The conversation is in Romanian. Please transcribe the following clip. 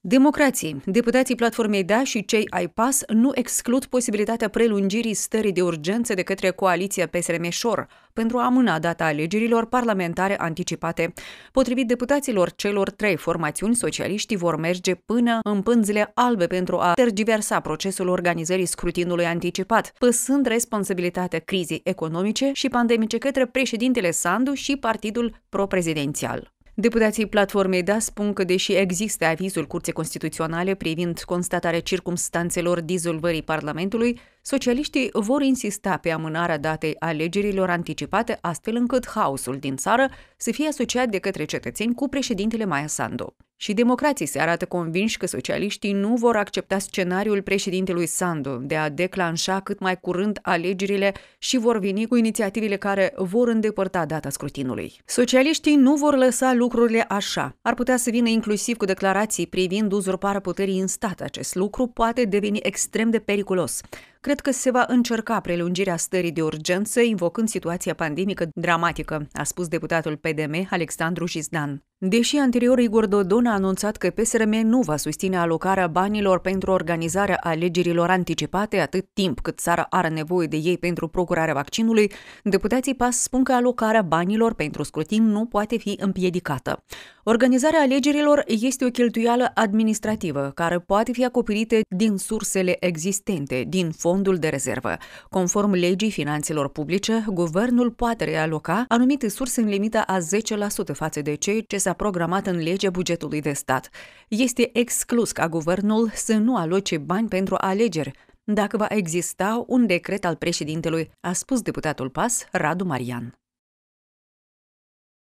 Democrații, deputații Platformei Da și cei ai PAS nu exclud posibilitatea prelungirii stării de urgență de către coaliția PSRM-Șor pentru a amâna data alegerilor parlamentare anticipate. Potrivit deputaților celor trei formațiuni, socialiștii vor merge până în pânzile albe pentru a tergiversa procesul organizării scrutinului anticipat, păsând responsabilitatea crizei economice și pandemice către președintele Sandu și partidul pro-prezidențial. Deputații platformei DAS spun că, deși există avizul Curții Constituționale privind constatarea circumstanțelor dizolvării Parlamentului, socialiștii vor insista pe amânarea datei alegerilor anticipate, astfel încât haosul din țară să fie asociat de către cetățeni cu președintele Maia Sandu. Și democrații se arată convinși că socialiștii nu vor accepta scenariul președintelui Sandu de a declanșa cât mai curând alegerile și vor veni cu inițiativele care vor îndepărta data scrutinului. Socialiștii nu vor lăsa lucrurile așa. Ar putea să vină inclusiv cu declarații privind uzurparea puterii în stat. Acest lucru poate deveni extrem de periculos cred că se va încerca prelungirea stării de urgență, invocând situația pandemică dramatică, a spus deputatul PDM Alexandru Jizdan. Deși anterior Igor Dodon a anunțat că PSRM nu va susține alocarea banilor pentru organizarea alegerilor anticipate atât timp cât țara are nevoie de ei pentru procurarea vaccinului, deputații PAS spun că alocarea banilor pentru scrutin nu poate fi împiedicată. Organizarea alegerilor este o cheltuială administrativă care poate fi acoperită din sursele existente, din fondul de rezervă. Conform legii finanțelor publice, guvernul poate realoca anumite surse în limita a 10% față de cei ce s-a programat în legea bugetului de stat. Este exclus ca guvernul să nu aloce bani pentru alegeri, dacă va exista un decret al președintelui, a spus deputatul PAS Radu Marian.